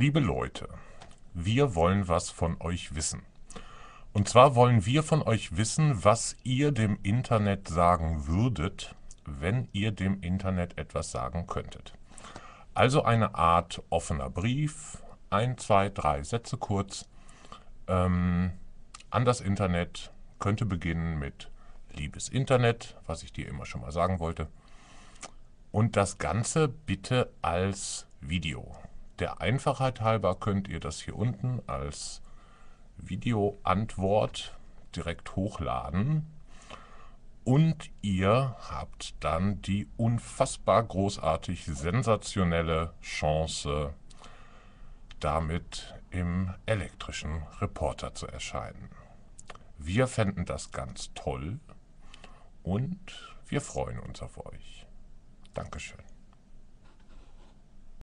Liebe Leute, wir wollen was von euch wissen. Und zwar wollen wir von euch wissen, was ihr dem Internet sagen würdet, wenn ihr dem Internet etwas sagen könntet. Also eine Art offener Brief, ein, zwei, drei Sätze kurz, ähm, an das Internet, könnte beginnen mit Liebes Internet, was ich dir immer schon mal sagen wollte. Und das Ganze bitte als Video der Einfachheit halber könnt ihr das hier unten als Videoantwort direkt hochladen. Und ihr habt dann die unfassbar großartig sensationelle Chance, damit im elektrischen Reporter zu erscheinen. Wir fänden das ganz toll und wir freuen uns auf euch. Dankeschön.